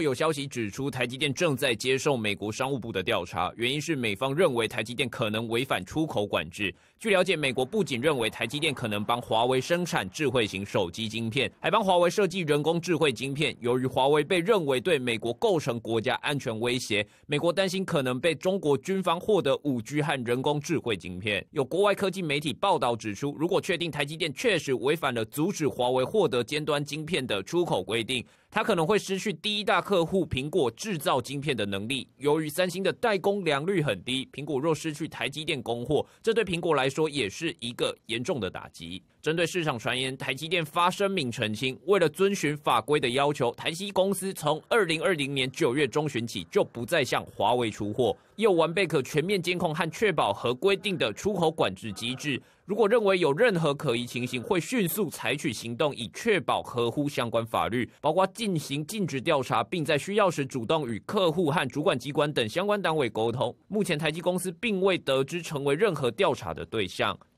有消息指出，台积电正在接受美国商务部的调查，原因是美方认为台积电可能违反出口管制。据了解，美国不仅认为台积电可能帮华为生产智慧型手机晶片，还帮华为设计人工智慧晶片。由于华为被认为对美国构成国家安全威胁，美国担心可能被中国军方获得五 G 和人工智慧晶片。有国外科技媒体报道指出，如果确定台积电确实违反了阻止华为获得尖端晶片的出口规定。它可能会失去第一大客户苹果制造晶片的能力。由于三星的代工良率很低，苹果若失去台积电供货，这对苹果来说也是一个严重的打击。针对市场传言，台积电发声明澄清，为了遵循法规的要求，台积公司从二零二零年九月中旬起就不再向华为出货。又完备可全面监控和确保合规定的出口管制机制，如果认为有任何可疑情形，会迅速采取行动以确保合乎相关法律，包括。进行尽职调查，并在需要时主动与客户和主管机关等相关单位沟通。目前，台积公司并未得知成为任何调查的对象。